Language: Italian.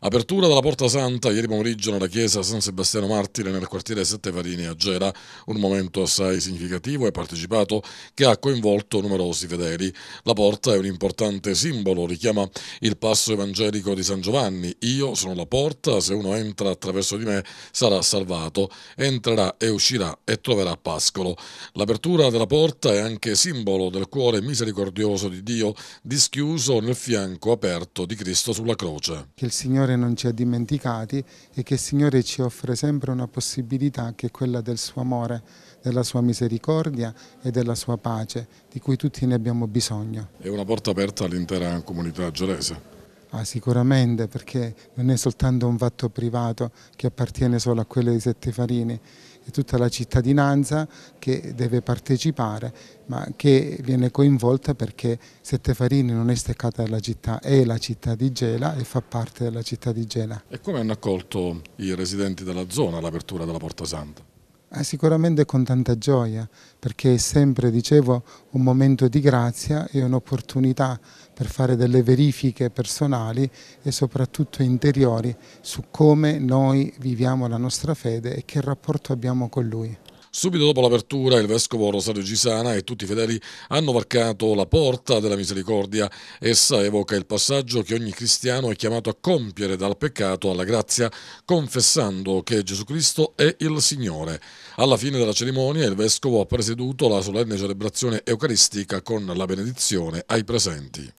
Apertura della Porta Santa ieri pomeriggio nella chiesa San Sebastiano Martire nel quartiere Sette Varini a Gera, un momento assai significativo e partecipato che ha coinvolto numerosi fedeli. La porta è un importante simbolo, richiama il passo evangelico di San Giovanni. Io sono la porta, se uno entra attraverso di me sarà salvato, entrerà e uscirà e troverà pascolo. L'apertura della porta è anche simbolo del cuore misericordioso di Dio dischiuso nel fianco aperto di Cristo sulla croce. Che il Signore Signore non ci ha dimenticati e che il Signore ci offre sempre una possibilità che è quella del suo amore, della sua misericordia e della sua pace, di cui tutti ne abbiamo bisogno. È una porta aperta all'intera comunità gelese. Ah, sicuramente, perché non è soltanto un fatto privato che appartiene solo a quello di Sette Farini, è tutta la cittadinanza che deve partecipare, ma che viene coinvolta perché Sette Farini non è steccata dalla città, è la città di Gela e fa parte della città di Gela. E come hanno accolto i residenti della zona l'apertura della Porta Santa? Ah, sicuramente con tanta gioia, perché è sempre, dicevo, un momento di grazia e un'opportunità per fare delle verifiche personali e soprattutto interiori su come noi viviamo la nostra fede e che rapporto abbiamo con Lui. Subito dopo l'apertura il vescovo Rosario Gisana e tutti i fedeli hanno varcato la porta della misericordia. Essa evoca il passaggio che ogni cristiano è chiamato a compiere dal peccato alla grazia, confessando che Gesù Cristo è il Signore. Alla fine della cerimonia il vescovo ha presieduto la solenne celebrazione eucaristica con la benedizione ai presenti.